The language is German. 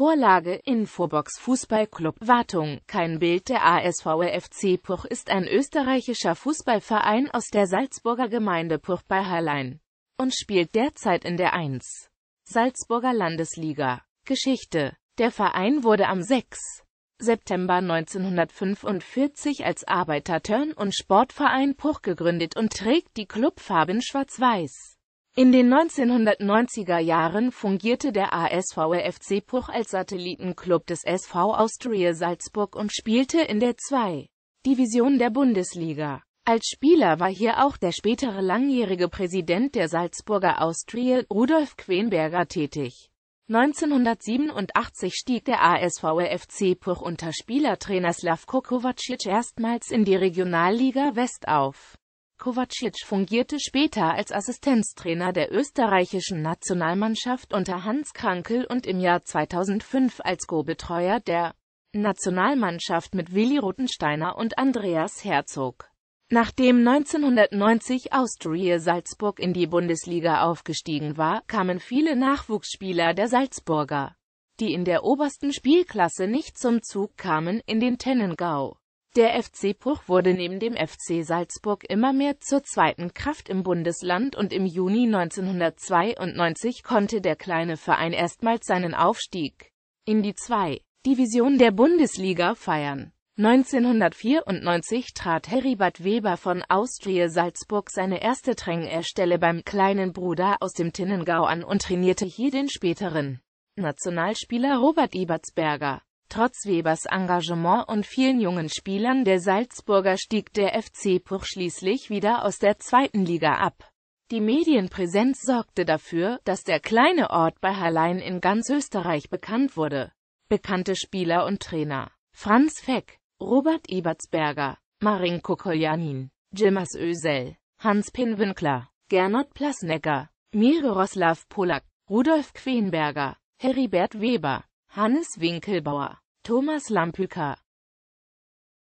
Vorlage Infobox Fußballclub Wartung. Kein Bild der ASV FC Puch ist ein österreichischer Fußballverein aus der Salzburger Gemeinde Puch bei Hallein und spielt derzeit in der 1. Salzburger Landesliga. Geschichte Der Verein wurde am 6. September 1945 als Arbeiter-Turn- und Sportverein Puch gegründet und trägt die Clubfarben schwarz-weiß. In den 1990er Jahren fungierte der ASVer FC Puch als Satellitenclub des SV Austria Salzburg und spielte in der 2. Division der Bundesliga. Als Spieler war hier auch der spätere langjährige Präsident der Salzburger Austria, Rudolf Quenberger, tätig. 1987 stieg der ASVer FC Puch unter Spielertrainer Slavko Kovacic erstmals in die Regionalliga West auf. Kovacic fungierte später als Assistenztrainer der österreichischen Nationalmannschaft unter Hans Krankel und im Jahr 2005 als Co-Betreuer der Nationalmannschaft mit Willi Rothensteiner und Andreas Herzog. Nachdem 1990 Austria Salzburg in die Bundesliga aufgestiegen war, kamen viele Nachwuchsspieler der Salzburger, die in der obersten Spielklasse nicht zum Zug kamen, in den Tennengau. Der FC Bruch wurde neben dem FC Salzburg immer mehr zur zweiten Kraft im Bundesland und im Juni 1992 konnte der kleine Verein erstmals seinen Aufstieg in die 2. Division der Bundesliga feiern. 1994 trat Heribert Weber von Austria Salzburg seine erste Trainerstelle beim kleinen Bruder aus dem Tinnengau an und trainierte hier den späteren Nationalspieler Robert Ebertsberger. Trotz Webers Engagement und vielen jungen Spielern der Salzburger stieg der FC Puch schließlich wieder aus der zweiten Liga ab. Die Medienpräsenz sorgte dafür, dass der kleine Ort bei Hallein in ganz Österreich bekannt wurde. Bekannte Spieler und Trainer Franz Feck, Robert Ebertsberger, Marinko Koljanin, Jimas Ösel, Hans Pinwinkler, Gernot Plasnecker, Miroslav Polak, Rudolf Quenberger, Heribert Weber Hannes Winkelbauer, Thomas Lampülka